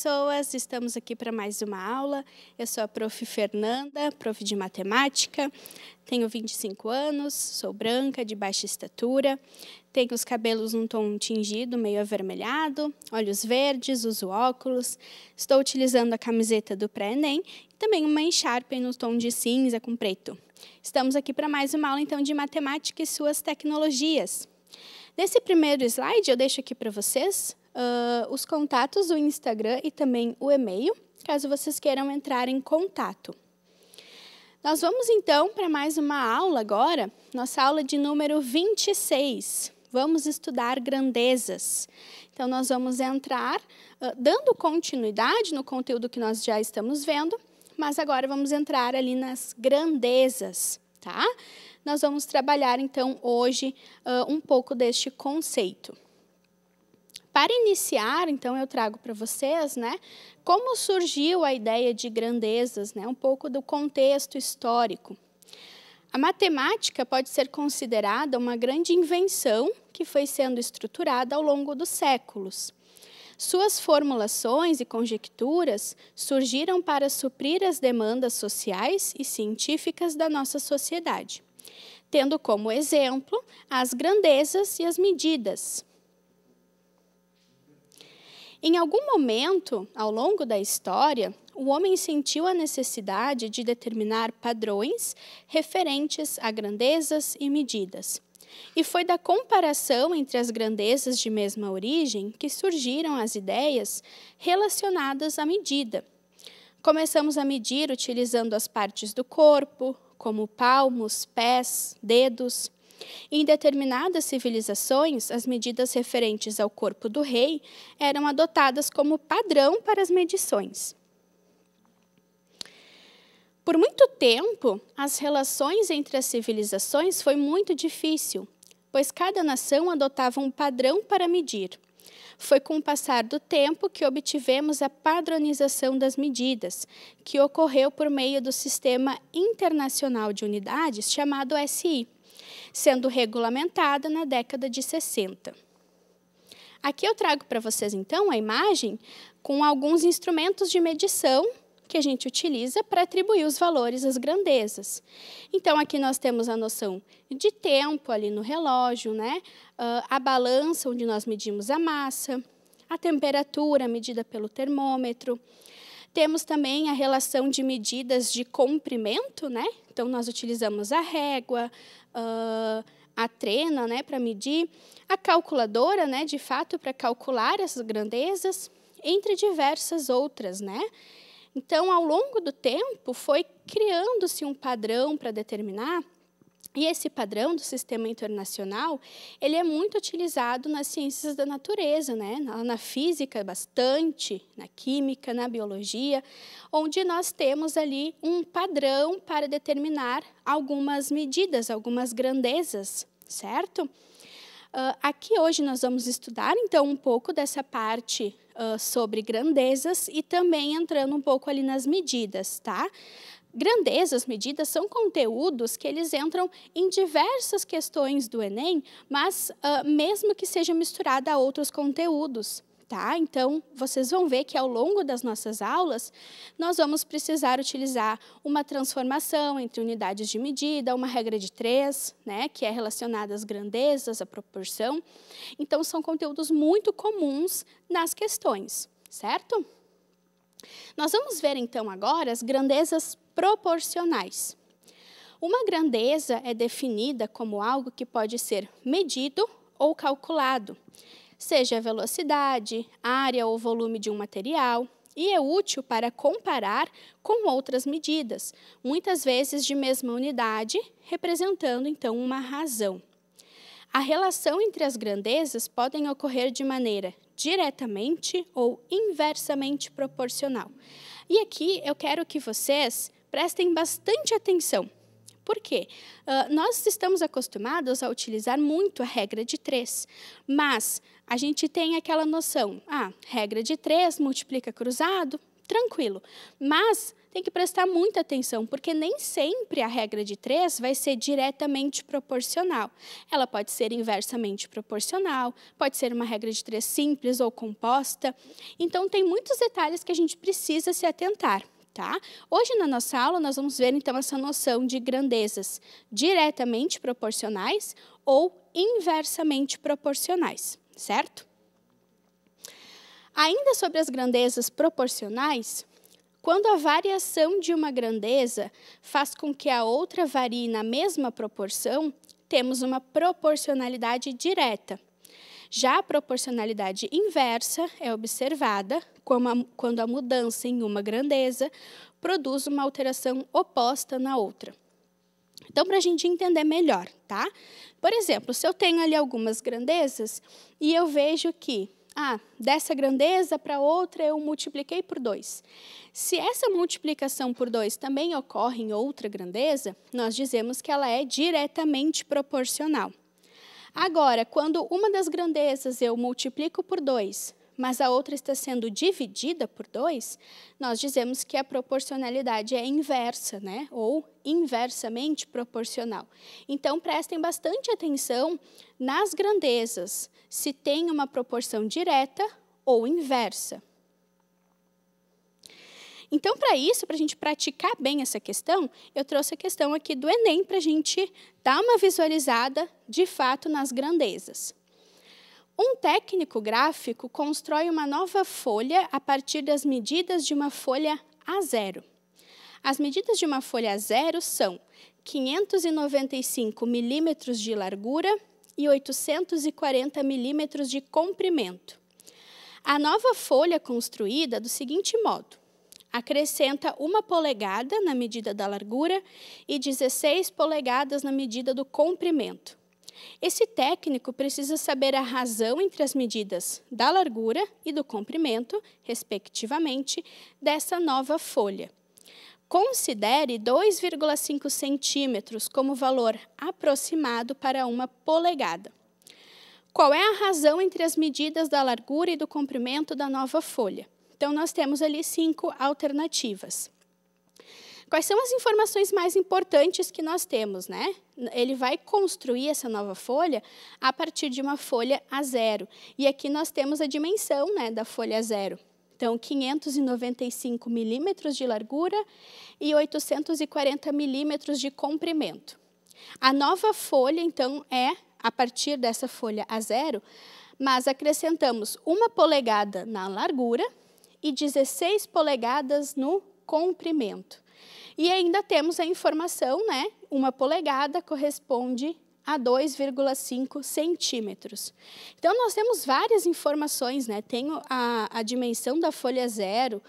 pessoas, estamos aqui para mais uma aula. Eu sou a prof. Fernanda, prof de matemática, tenho 25 anos, sou branca, de baixa estatura, tenho os cabelos num tom tingido, meio avermelhado, olhos verdes, uso óculos, estou utilizando a camiseta do pré-ENEM e também uma encharpe no tom de cinza com preto. Estamos aqui para mais uma aula, então, de matemática e suas tecnologias. Nesse primeiro slide, eu deixo aqui para vocês uh, os contatos do Instagram e também o e-mail, caso vocês queiram entrar em contato. Nós vamos então para mais uma aula agora, nossa aula de número 26. Vamos estudar grandezas. Então, nós vamos entrar uh, dando continuidade no conteúdo que nós já estamos vendo, mas agora vamos entrar ali nas grandezas, tá? Nós vamos trabalhar então hoje uh, um pouco deste conceito para iniciar, então eu trago para vocês, né, como surgiu a ideia de grandezas, né, um pouco do contexto histórico. A matemática pode ser considerada uma grande invenção que foi sendo estruturada ao longo dos séculos. Suas formulações e conjecturas surgiram para suprir as demandas sociais e científicas da nossa sociedade, tendo como exemplo as grandezas e as medidas. Em algum momento, ao longo da história, o homem sentiu a necessidade de determinar padrões referentes a grandezas e medidas. E foi da comparação entre as grandezas de mesma origem que surgiram as ideias relacionadas à medida. Começamos a medir utilizando as partes do corpo, como palmos, pés, dedos, em determinadas civilizações, as medidas referentes ao corpo do rei eram adotadas como padrão para as medições. Por muito tempo, as relações entre as civilizações foi muito difícil, pois cada nação adotava um padrão para medir. Foi com o passar do tempo que obtivemos a padronização das medidas, que ocorreu por meio do Sistema Internacional de Unidades, chamado SI sendo regulamentada na década de 60. Aqui eu trago para vocês, então, a imagem com alguns instrumentos de medição que a gente utiliza para atribuir os valores às grandezas. Então, aqui nós temos a noção de tempo ali no relógio, né? Uh, a balança, onde nós medimos a massa, a temperatura medida pelo termômetro. Temos também a relação de medidas de comprimento, né? Então, nós utilizamos a régua, uh, a trena né, para medir, a calculadora, né, de fato, para calcular essas grandezas, entre diversas outras. Né? Então, ao longo do tempo, foi criando-se um padrão para determinar e esse padrão do sistema internacional, ele é muito utilizado nas ciências da natureza, né? na física bastante, na química, na biologia, onde nós temos ali um padrão para determinar algumas medidas, algumas grandezas, certo? Uh, aqui hoje nós vamos estudar, então, um pouco dessa parte uh, sobre grandezas e também entrando um pouco ali nas medidas, tá? grandezas, medidas, são conteúdos que eles entram em diversas questões do Enem, mas uh, mesmo que seja misturada a outros conteúdos. Tá? Então, vocês vão ver que ao longo das nossas aulas, nós vamos precisar utilizar uma transformação entre unidades de medida, uma regra de três, né, que é relacionada às grandezas, à proporção. Então, são conteúdos muito comuns nas questões, certo? Nós vamos ver então agora as grandezas proporcionais. Uma grandeza é definida como algo que pode ser medido ou calculado, seja a velocidade, área ou volume de um material, e é útil para comparar com outras medidas, muitas vezes de mesma unidade, representando então uma razão. A relação entre as grandezas podem ocorrer de maneira diretamente ou inversamente proporcional. E aqui eu quero que vocês prestem bastante atenção. Por quê? Uh, nós estamos acostumados a utilizar muito a regra de três, mas a gente tem aquela noção, ah, regra de três, multiplica cruzado, tranquilo. Mas tem que prestar muita atenção, porque nem sempre a regra de três vai ser diretamente proporcional. Ela pode ser inversamente proporcional, pode ser uma regra de três simples ou composta. Então, tem muitos detalhes que a gente precisa se atentar. Tá? Hoje, na nossa aula, nós vamos ver, então, essa noção de grandezas diretamente proporcionais ou inversamente proporcionais, certo? Ainda sobre as grandezas proporcionais, quando a variação de uma grandeza faz com que a outra varie na mesma proporção, temos uma proporcionalidade direta. Já a proporcionalidade inversa é observada quando a mudança em uma grandeza produz uma alteração oposta na outra. Então, para a gente entender melhor, tá? Por exemplo, se eu tenho ali algumas grandezas e eu vejo que ah, dessa grandeza para outra eu multipliquei por dois. Se essa multiplicação por dois também ocorre em outra grandeza, nós dizemos que ela é diretamente proporcional. Agora, quando uma das grandezas eu multiplico por dois, mas a outra está sendo dividida por dois, nós dizemos que a proporcionalidade é inversa, né? ou inversamente proporcional. Então, prestem bastante atenção nas grandezas, se tem uma proporção direta ou inversa. Então, para isso, para a gente praticar bem essa questão, eu trouxe a questão aqui do Enem para a gente dar uma visualizada de fato nas grandezas. Um técnico gráfico constrói uma nova folha a partir das medidas de uma folha A0. As medidas de uma folha A0 são 595 milímetros de largura e 840 milímetros de comprimento. A nova folha construída é do seguinte modo: acrescenta uma polegada na medida da largura e 16 polegadas na medida do comprimento. Esse técnico precisa saber a razão entre as medidas da largura e do comprimento, respectivamente, dessa nova folha. Considere 2,5 centímetros como valor aproximado para uma polegada. Qual é a razão entre as medidas da largura e do comprimento da nova folha? Então, nós temos ali cinco alternativas. Quais são as informações mais importantes que nós temos, né? Ele vai construir essa nova folha a partir de uma folha a zero. E aqui nós temos a dimensão né, da folha a zero. Então, 595 milímetros de largura e 840 milímetros de comprimento. A nova folha, então, é, a partir dessa folha a 0 mas acrescentamos uma polegada na largura e 16 polegadas no comprimento. E ainda temos a informação, né? Uma polegada corresponde a 2,5 centímetros. Então, nós temos várias informações, né? Tenho a, a dimensão da folha zero,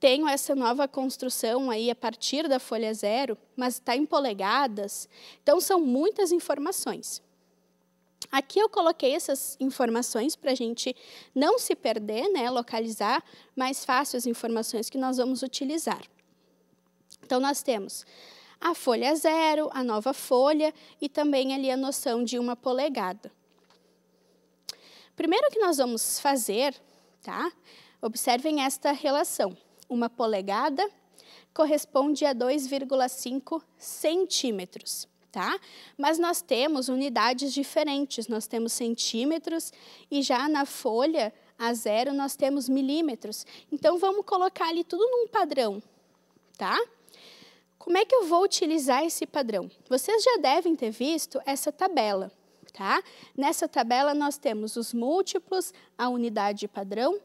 tenho essa nova construção aí a partir da folha zero, mas está em polegadas. Então, são muitas informações. Aqui eu coloquei essas informações para a gente não se perder, né? localizar mais fácil as informações que nós vamos utilizar. Então, nós temos a folha zero, a nova folha e também ali a noção de uma polegada. Primeiro que nós vamos fazer, tá? Observem esta relação. Uma polegada corresponde a 2,5 centímetros. Tá? Mas nós temos unidades diferentes, nós temos centímetros e já na folha a zero nós temos milímetros. Então vamos colocar ali tudo num padrão, tá? Como é que eu vou utilizar esse padrão? Vocês já devem ter visto essa tabela, tá? Nessa tabela nós temos os múltiplos, a unidade padrão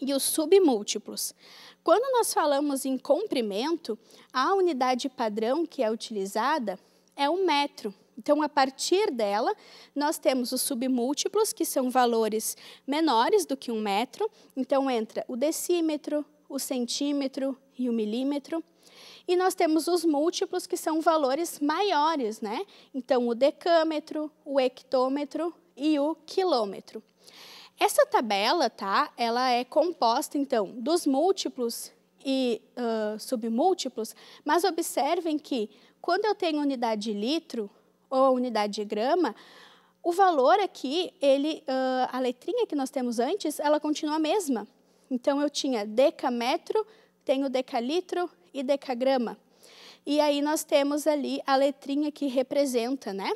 e os submúltiplos. Quando nós falamos em comprimento, a unidade padrão que é utilizada é o um metro. Então, a partir dela, nós temos os submúltiplos, que são valores menores do que um metro. Então, entra o decímetro, o centímetro e o milímetro. E nós temos os múltiplos, que são valores maiores, né? Então, o decâmetro, o hectômetro e o quilômetro. Essa tabela, tá? Ela é composta, então, dos múltiplos e uh, submúltiplos, mas observem que quando eu tenho unidade de litro ou unidade de grama, o valor aqui, ele, uh, a letrinha que nós temos antes, ela continua a mesma. Então, eu tinha decametro, tenho decalitro e decagrama. E aí nós temos ali a letrinha que representa né,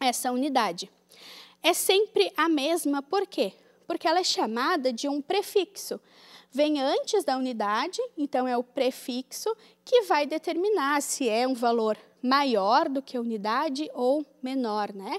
essa unidade. É sempre a mesma, por quê? Porque ela é chamada de um prefixo. Vem antes da unidade, então é o prefixo que vai determinar se é um valor maior do que a unidade ou menor, né?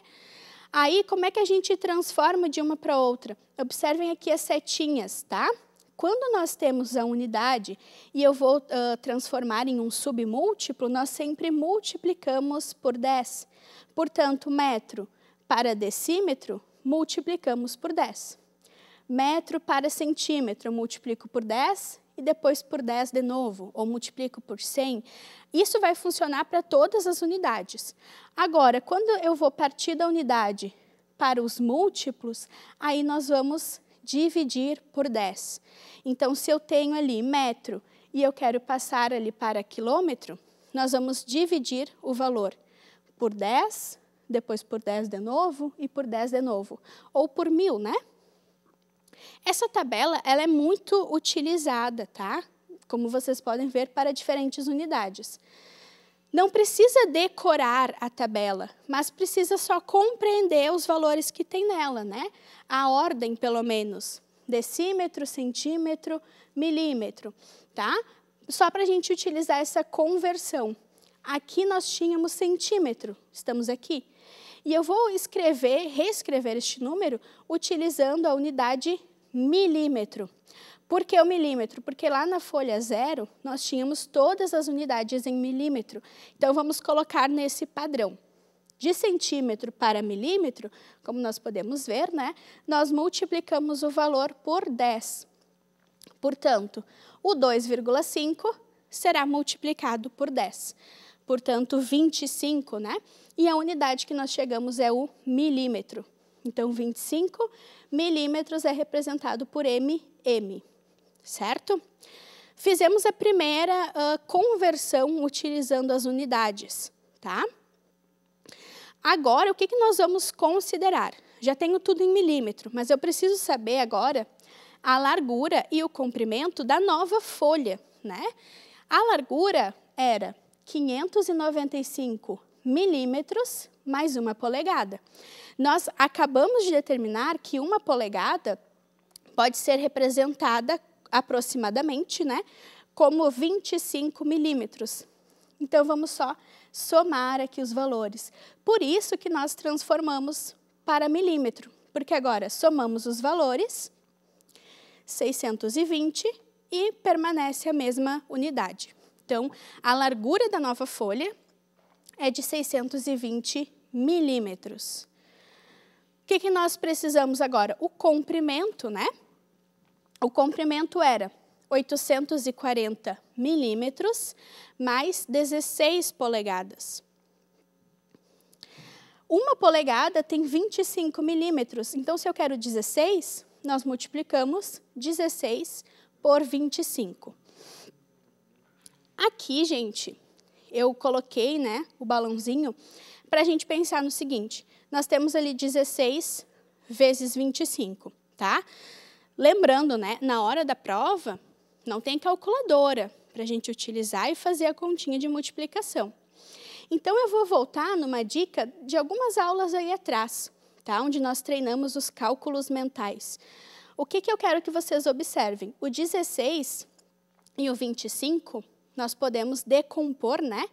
Aí, como é que a gente transforma de uma para outra? Observem aqui as setinhas, tá? Quando nós temos a unidade e eu vou uh, transformar em um submúltiplo, nós sempre multiplicamos por 10. Portanto, metro para decímetro, multiplicamos por 10. Metro para centímetro, eu multiplico por 10 e depois por 10 de novo, ou multiplico por 100. Isso vai funcionar para todas as unidades. Agora, quando eu vou partir da unidade para os múltiplos, aí nós vamos dividir por 10. Então, se eu tenho ali metro e eu quero passar ali para quilômetro, nós vamos dividir o valor por 10, depois por 10 de novo e por 10 de novo, ou por mil, né? Essa tabela ela é muito utilizada, tá? Como vocês podem ver, para diferentes unidades não precisa decorar a tabela, mas precisa só compreender os valores que tem nela, né? A ordem, pelo menos, decímetro, centímetro, milímetro, tá? Só para a gente utilizar essa conversão. Aqui nós tínhamos centímetro, estamos aqui. E eu vou escrever, reescrever este número utilizando a unidade milímetro. Por que o milímetro? Porque lá na folha zero, nós tínhamos todas as unidades em milímetro. Então, vamos colocar nesse padrão. De centímetro para milímetro, como nós podemos ver, né, nós multiplicamos o valor por 10. Portanto, o 2,5 será multiplicado por 10. Portanto, 25, né? E a unidade que nós chegamos é o milímetro. Então, 25 milímetros é representado por mm certo? Fizemos a primeira uh, conversão utilizando as unidades, tá? Agora, o que, que nós vamos considerar? Já tenho tudo em milímetro, mas eu preciso saber agora a largura e o comprimento da nova folha, né? A largura era 595 milímetros mais uma polegada. Nós acabamos de determinar que uma polegada pode ser representada aproximadamente, né, como 25 milímetros. Então, vamos só somar aqui os valores. Por isso que nós transformamos para milímetro, porque agora somamos os valores, 620, e permanece a mesma unidade. Então, a largura da nova folha é de 620 milímetros. O que, que nós precisamos agora? O comprimento, né? O comprimento era 840 milímetros mais 16 polegadas. Uma polegada tem 25 milímetros, então se eu quero 16, nós multiplicamos 16 por 25. Aqui, gente, eu coloquei né, o balãozinho para a gente pensar no seguinte, nós temos ali 16 vezes 25, tá? Tá? Lembrando, né, na hora da prova, não tem calculadora para a gente utilizar e fazer a continha de multiplicação. Então, eu vou voltar numa dica de algumas aulas aí atrás, tá? onde nós treinamos os cálculos mentais. O que, que eu quero que vocês observem? O 16 e o 25, nós podemos decompor, né?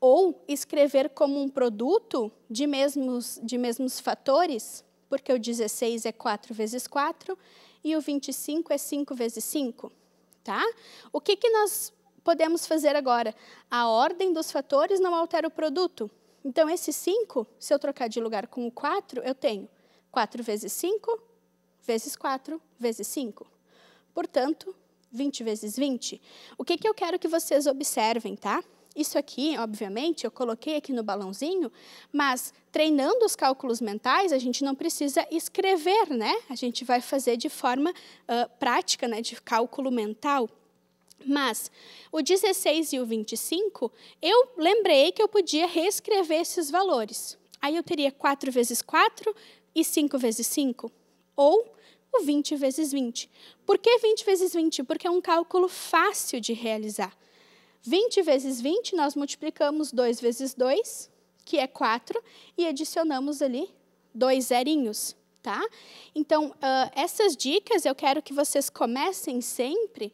Ou escrever como um produto de mesmos, de mesmos fatores porque o 16 é 4 vezes 4 e o 25 é 5 vezes 5. Tá? O que, que nós podemos fazer agora? A ordem dos fatores não altera o produto. Então, esse 5, se eu trocar de lugar com o 4, eu tenho 4 vezes 5, vezes 4, vezes 5. Portanto, 20 vezes 20. O que, que eu quero que vocês observem, tá? Isso aqui, obviamente, eu coloquei aqui no balãozinho, mas treinando os cálculos mentais, a gente não precisa escrever, né? A gente vai fazer de forma uh, prática, né, de cálculo mental. Mas o 16 e o 25, eu lembrei que eu podia reescrever esses valores. Aí eu teria 4 vezes 4 e 5 vezes 5, ou o 20 vezes 20. Por que 20 vezes 20? Porque é um cálculo fácil de realizar. 20 vezes 20, nós multiplicamos 2 vezes 2, que é 4, e adicionamos ali dois zerinhos, tá? Então, uh, essas dicas eu quero que vocês comecem sempre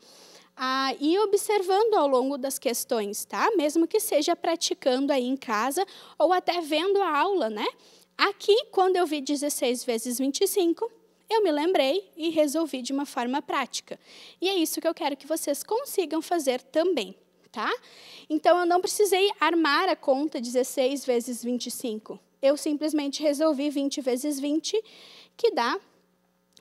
a ir observando ao longo das questões, tá? Mesmo que seja praticando aí em casa ou até vendo a aula, né? Aqui, quando eu vi 16 vezes 25, eu me lembrei e resolvi de uma forma prática. E é isso que eu quero que vocês consigam fazer também tá? Então eu não precisei armar a conta 16 vezes 25. Eu simplesmente resolvi 20 vezes 20, que dá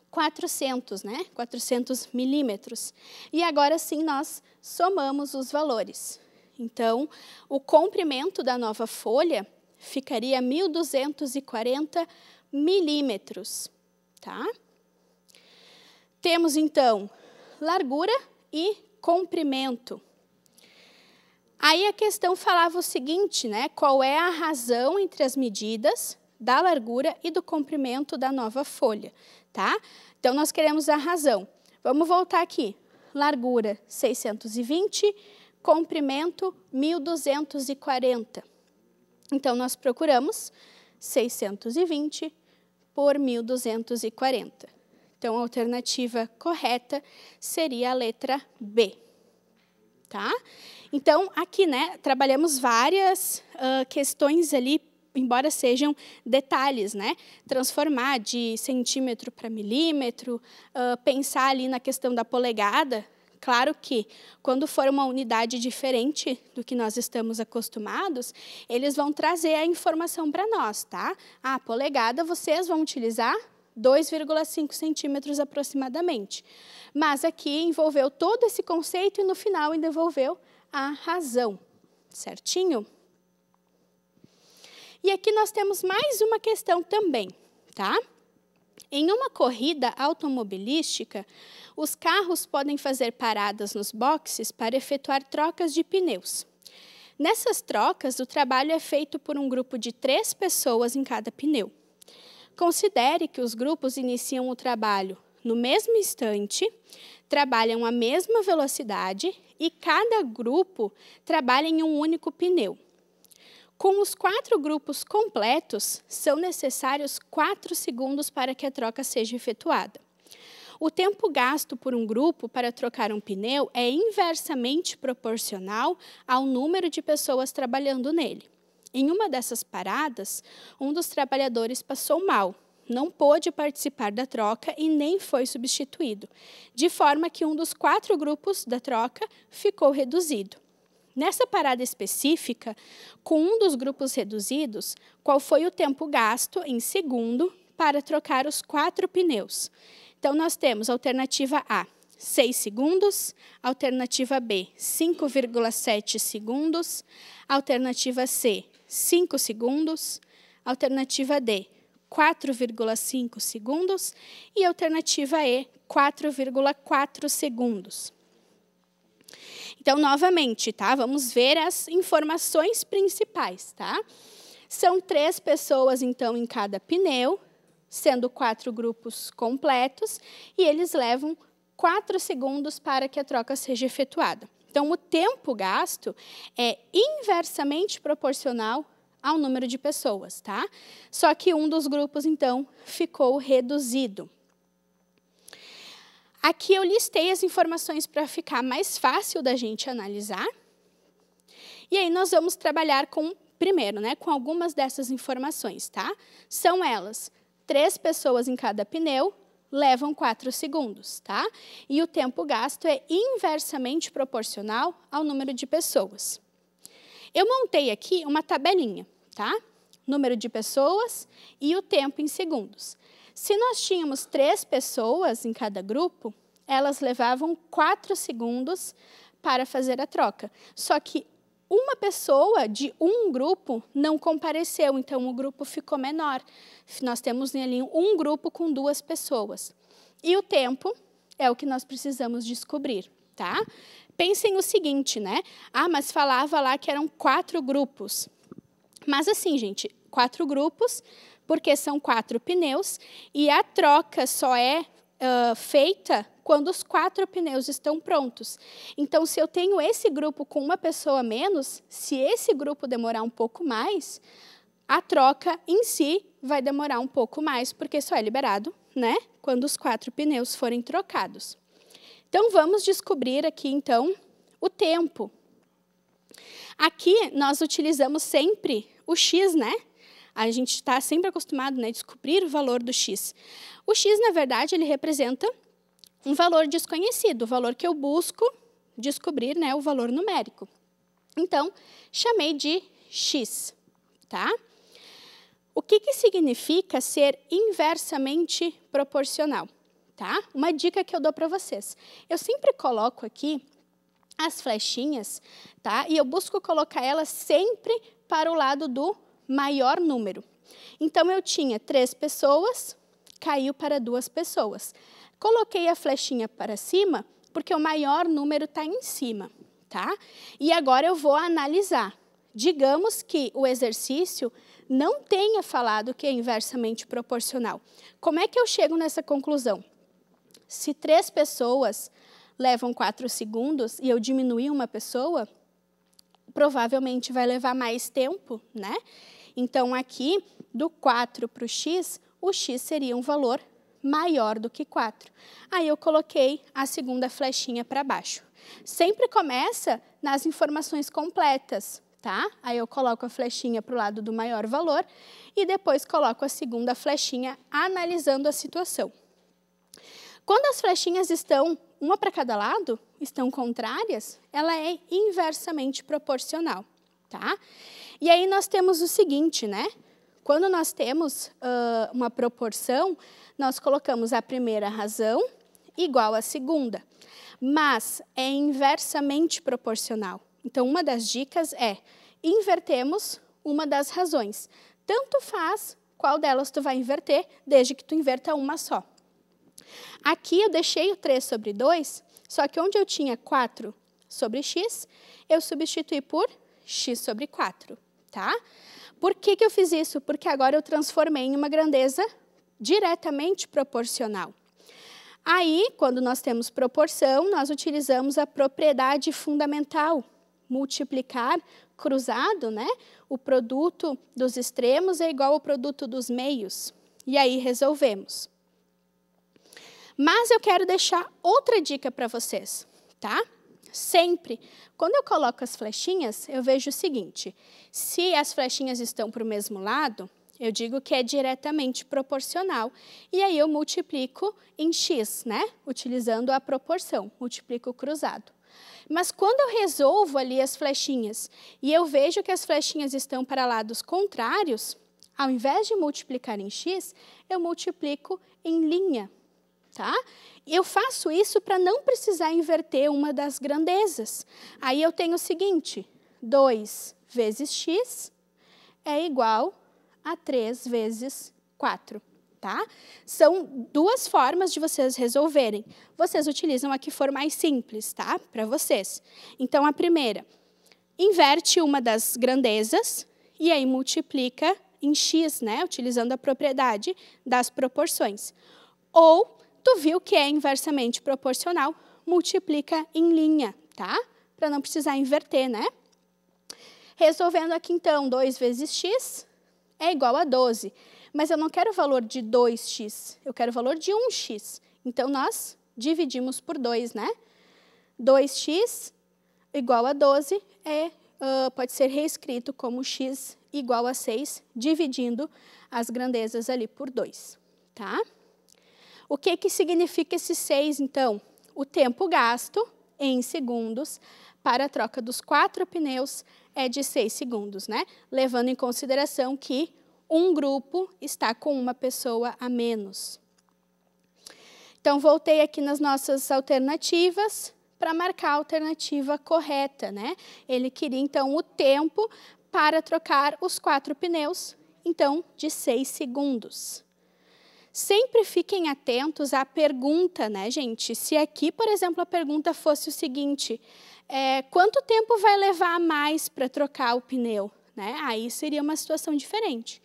400, né? 400 milímetros. E agora sim nós somamos os valores. Então, o comprimento da nova folha ficaria 1.240 milímetros, tá? Temos, então, largura e comprimento. Aí a questão falava o seguinte, né? Qual é a razão entre as medidas da largura e do comprimento da nova folha, tá? Então nós queremos a razão. Vamos voltar aqui. Largura 620, comprimento 1240. Então nós procuramos 620 por 1240. Então a alternativa correta seria a letra B tá? Então, aqui, né, trabalhamos várias uh, questões ali, embora sejam detalhes, né? Transformar de centímetro para milímetro, uh, pensar ali na questão da polegada, Claro que, quando for uma unidade diferente do que nós estamos acostumados, eles vão trazer a informação para nós, tá? A ah, polegada vocês vão utilizar 2,5 centímetros aproximadamente. Mas aqui envolveu todo esse conceito e no final ainda envolveu a razão, certinho? E aqui nós temos mais uma questão também, tá? Em uma corrida automobilística, os carros podem fazer paradas nos boxes para efetuar trocas de pneus. Nessas trocas, o trabalho é feito por um grupo de três pessoas em cada pneu. Considere que os grupos iniciam o trabalho no mesmo instante, trabalham a mesma velocidade e cada grupo trabalha em um único pneu. Com os quatro grupos completos, são necessários quatro segundos para que a troca seja efetuada. O tempo gasto por um grupo para trocar um pneu é inversamente proporcional ao número de pessoas trabalhando nele. Em uma dessas paradas, um dos trabalhadores passou mal, não pôde participar da troca e nem foi substituído, de forma que um dos quatro grupos da troca ficou reduzido. Nessa parada específica, com um dos grupos reduzidos, qual foi o tempo gasto em segundo para trocar os quatro pneus? Então, nós temos alternativa A, 6 segundos, alternativa B, 5,7 segundos, alternativa C, 5 segundos, alternativa D, 4,5 segundos e alternativa E, 4,4 segundos. Então, novamente, tá? Vamos ver as informações principais, tá? São três pessoas, então, em cada pneu, sendo quatro grupos completos, e eles levam quatro segundos para que a troca seja efetuada. Então, o tempo gasto é inversamente proporcional ao número de pessoas, tá? Só que um dos grupos, então, ficou reduzido. Aqui eu listei as informações para ficar mais fácil da gente analisar. E aí nós vamos trabalhar com, primeiro, né, com algumas dessas informações, tá? São elas, três pessoas em cada pneu, levam 4 segundos, tá? E o tempo gasto é inversamente proporcional ao número de pessoas. Eu montei aqui uma tabelinha, tá? Número de pessoas e o tempo em segundos. Se nós tínhamos três pessoas em cada grupo, elas levavam 4 segundos para fazer a troca. Só que uma pessoa de um grupo não compareceu, então o grupo ficou menor. Nós temos ali um grupo com duas pessoas. E o tempo é o que nós precisamos descobrir, tá? Pensem o seguinte, né? Ah, mas falava lá que eram quatro grupos. Mas assim, gente, quatro grupos, porque são quatro pneus, e a troca só é ah, feita quando os quatro pneus estão prontos. Então, se eu tenho esse grupo com uma pessoa menos, se esse grupo demorar um pouco mais, a troca em si vai demorar um pouco mais, porque só é liberado né, quando os quatro pneus forem trocados. Então, vamos descobrir aqui, então, o tempo. Aqui, nós utilizamos sempre o X, né? A gente está sempre acostumado né, a né, descobrir o valor do x. O x, na verdade, ele representa um valor desconhecido, o valor que eu busco descobrir, né, o valor numérico. Então, chamei de x, tá? O que, que significa ser inversamente proporcional, tá? Uma dica que eu dou para vocês. Eu sempre coloco aqui as flechinhas, tá? E eu busco colocar elas sempre para o lado do maior número. Então eu tinha três pessoas, caiu para duas pessoas. Coloquei a flechinha para cima, porque o maior número está em cima, tá? E agora eu vou analisar. Digamos que o exercício não tenha falado que é inversamente proporcional. Como é que eu chego nessa conclusão? Se três pessoas levam quatro segundos e eu diminui uma pessoa, provavelmente vai levar mais tempo, né? Então, aqui, do 4 para o x, o x seria um valor maior do que 4. Aí eu coloquei a segunda flechinha para baixo. Sempre começa nas informações completas, tá? Aí eu coloco a flechinha para o lado do maior valor e depois coloco a segunda flechinha analisando a situação. Quando as flechinhas estão uma para cada lado, estão contrárias, ela é inversamente proporcional, tá? E aí nós temos o seguinte, né? Quando nós temos uh, uma proporção, nós colocamos a primeira razão igual à segunda, mas é inversamente proporcional. Então, uma das dicas é invertemos uma das razões. Tanto faz qual delas tu vai inverter, desde que tu inverta uma só. Aqui eu deixei o 3 sobre 2 só que onde eu tinha 4 sobre x, eu substituí por x sobre 4, tá? Por que, que eu fiz isso? Porque agora eu transformei em uma grandeza diretamente proporcional. Aí, quando nós temos proporção, nós utilizamos a propriedade fundamental, multiplicar cruzado, né? O produto dos extremos é igual ao produto dos meios. E aí resolvemos. Mas eu quero deixar outra dica para vocês, tá? Sempre, quando eu coloco as flechinhas, eu vejo o seguinte: se as flechinhas estão para o mesmo lado, eu digo que é diretamente proporcional. E aí eu multiplico em x, né? Utilizando a proporção, multiplico cruzado. Mas quando eu resolvo ali as flechinhas e eu vejo que as flechinhas estão para lados contrários, ao invés de multiplicar em x, eu multiplico em linha, Tá? Eu faço isso para não precisar inverter uma das grandezas. Aí eu tenho o seguinte: 2 vezes x é igual a 3 vezes 4. Tá? São duas formas de vocês resolverem. Vocês utilizam a que for mais simples, tá? Para vocês. Então, a primeira, inverte uma das grandezas e aí multiplica em x, né? Utilizando a propriedade das proporções. Ou Tu viu que é inversamente proporcional, multiplica em linha, tá? Para não precisar inverter, né? Resolvendo aqui, então, 2 vezes x é igual a 12. Mas eu não quero o valor de 2x, eu quero o valor de 1x. Então, nós dividimos por 2, né? 2x igual a 12 é, uh, pode ser reescrito como x igual a 6, dividindo as grandezas ali por 2, tá? O que, que significa esse 6, então? O tempo gasto em segundos para a troca dos quatro pneus é de 6 segundos, né? Levando em consideração que um grupo está com uma pessoa a menos. Então, voltei aqui nas nossas alternativas para marcar a alternativa correta, né? Ele queria, então, o tempo para trocar os quatro pneus, então, de 6 segundos. Sempre fiquem atentos à pergunta, né, gente? Se aqui, por exemplo, a pergunta fosse o seguinte: é, quanto tempo vai levar mais para trocar o pneu? Né? Aí seria uma situação diferente.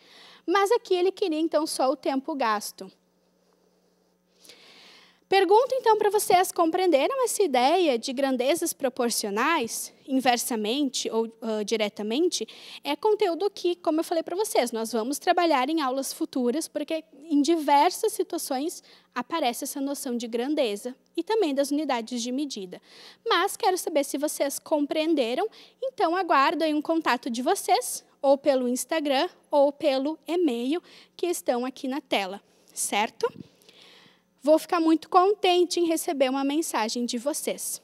Mas aqui ele queria então só o tempo gasto. Pergunto então para vocês: compreenderam essa ideia de grandezas proporcionais, inversamente ou uh, diretamente? É conteúdo que, como eu falei para vocês, nós vamos trabalhar em aulas futuras, porque em diversas situações aparece essa noção de grandeza e também das unidades de medida. Mas quero saber se vocês compreenderam, então aguardo aí um contato de vocês, ou pelo Instagram ou pelo e-mail que estão aqui na tela, certo? Vou ficar muito contente em receber uma mensagem de vocês.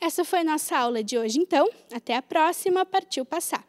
Essa foi nossa aula de hoje, então. Até a próxima. Partiu passar.